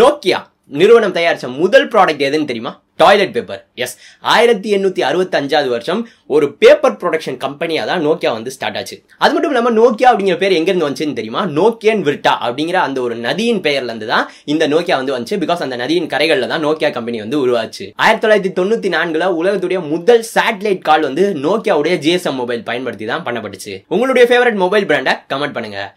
Nokia நிறுவனம் தயாரிச்ச முதல் product எதுன்னு தெரியுமா டாய்லெட் பேப்பர் எஸ் ஆயிரத்தி எண்ணூத்தி அறுபத்தி அஞ்சாவது வருஷம் ஒரு பேப்பர் ப்ரொடக்ஷன் கம்பெனியா தான் நோக்கியா வந்து ஸ்டார்ட் ஆச்சு அது மட்டும் இல்லாம நோக்கியா அப்படிங்கிற பேர் எங்கேருந்து வந்துச்சுன்னு தெரியுமா நோக்கியன் விர்டா அப்படிங்கிற அந்த ஒரு நதியின் பெயர்ல இருந்து தான் இந்த நோக்கியா வந்து வந்துச்சு பிகாஸ் அந்த நதியின் கரைகள்ல தான் நோக்கியா கம்பெனி வந்து உருவாச்சு ஆயிரத்தி தொள்ளாயிரத்தி தொண்ணூத்தி நான்குல உலகத்துடைய முதல் சேட்டலைட் கால் வந்து நோக்கியாவுடைய ஜிஎஸ்எம் மொபைல் பயன்படுத்தி தான் பண்ணப்பட்டுச்சு உங்களுடைய ஃபேவரட் மொபைல் பிராண்டை கமெண்ட் பண்ணுங்க